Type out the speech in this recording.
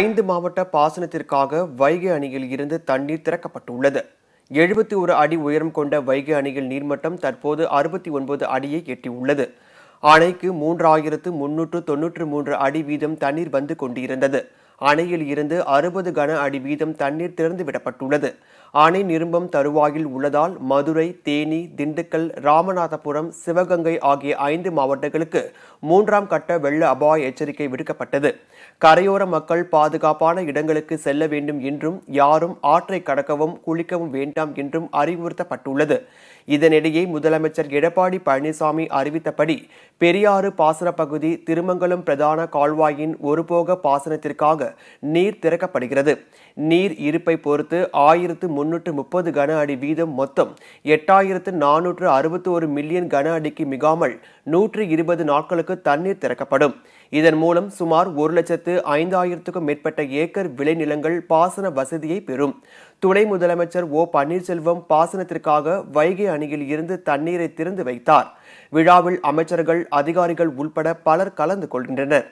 ஐந்து மாவட்ட பாசனத்திற்காக வைகை அணியில் இருந்து தண்ணீர் திறக்கப்பட்டுள்ளது எழுபத்தி ஒரு அடி உயரம் கொண்ட வைகை அணியில் நீர்மட்டம் தற்போது அறுபத்தி ஒன்பது அடியை எட்டியுள்ளது அணைக்கு மூன்றாயிரத்து முன்னூற்று தொன்னூற்று மூன்று அடி வீதம் தண்ணீர் வந்து கொண்டிருந்தது அணையில் இருந்து அறுபது கன அடி வீதம் தண்ணீர் திறந்துவிடப்பட்டுள்ளது அணை நிரும்பம் தருவாயில் உள்ளதால் மதுரை தேனி திண்டுக்கல் ராமநாதபுரம் சிவகங்கை ஆகிய ஐந்து மாவட்டங்களுக்கு மூன்றாம் கட்ட வெள்ள அபாய எச்சரிக்கை விடுக்கப்பட்டது கரையோர மக்கள் பாதுகாப்பான இடங்களுக்கு செல்ல வேண்டும் என்றும் யாரும் ஆற்றை கடக்கவும் குளிக்கவும் வேண்டாம் என்றும் அறிவுறுத்தப்பட்டுள்ளது இதனிடையே முதலமைச்சர் எடப்பாடி பழனிசாமி அறிவித்தபடி பெரியாறு பாசன பகுதி திருமங்கலம் பிரதான கால்வாயின் ஒருபோக பாசனத்திற்காக நீர் திறக்கப்படுகிறது நீர் இருப்பை பொறுத்து ஆயிரத்து முன்னூற்று முப்பது கன அடி வீதம் மொத்தம் எட்டாயிரத்து நானூற்று அறுபத்தி ஒரு மில்லியன் கன அடிக்கு மிகாமல் நூற்று இருபது நாட்களுக்கு தண்ணீர் திறக்கப்படும் இதன் மூலம் சுமார் ஒரு லட்சத்து ஐந்தாயிரத்துக்கும் மேற்பட்ட ஏக்கர் விளைநிலங்கள் பாசன வசதியை பெறும் துணை முதலமைச்சர் ஓ பன்னீர்செல்வம் பாசனத்திற்காக வைகை அணியில் இருந்து தண்ணீரை திறந்து வைத்தார் விழாவில் அமைச்சர்கள் அதிகாரிகள் உள்பட பலர் கலந்து கொள்கின்றனர்